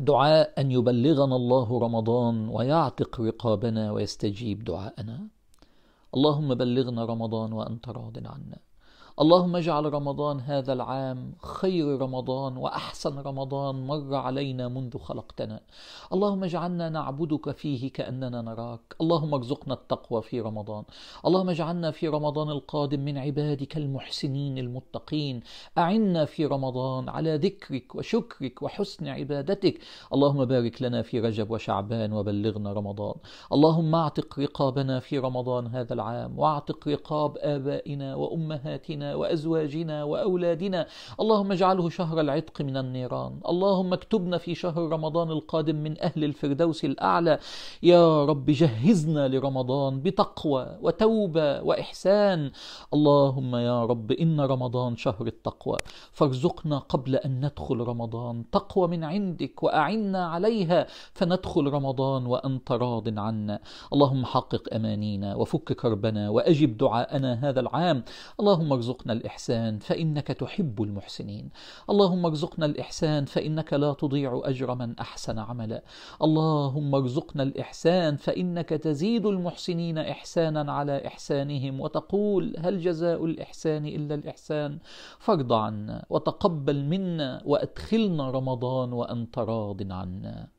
دعاء ان يبلغنا الله رمضان ويعتق رقابنا ويستجيب دعاءنا اللهم بلغنا رمضان وانت راض عنا اللهم اجعل رمضان هذا العام خير رمضان واحسن رمضان مر علينا منذ خلقتنا اللهم اجعلنا نعبدك فيه كاننا نراك اللهم ارزقنا التقوى في رمضان اللهم اجعلنا في رمضان القادم من عبادك المحسنين المتقين اعنا في رمضان على ذكرك وشكرك وحسن عبادتك اللهم بارك لنا في رجب وشعبان وبلغنا رمضان اللهم اعتق رقابنا في رمضان هذا العام واعتق رقاب ابائنا وامهاتنا وأزواجنا وأولادنا اللهم اجعله شهر العتق من النيران اللهم اكتبنا في شهر رمضان القادم من أهل الفردوس الأعلى يا رب جهزنا لرمضان بتقوى وتوبة وإحسان اللهم يا رب إن رمضان شهر التقوى فارزقنا قبل أن ندخل رمضان تقوى من عندك وأعنا عليها فندخل رمضان وأنت راض عنا اللهم حقق أمانينا وفك كربنا وأجب دعاءنا هذا العام اللهم ارزقنا ارزقنا الإحسان فإنك تحب المحسنين اللهم ارزقنا الإحسان فإنك لا تضيع أجر من أحسن عملا اللهم ارزقنا الإحسان فإنك تزيد المحسنين إحسانا على إحسانهم وتقول هل جزاء الإحسان إلا الإحسان فارض عنا وتقبل منا وأدخلنا رمضان وأنت راض عنا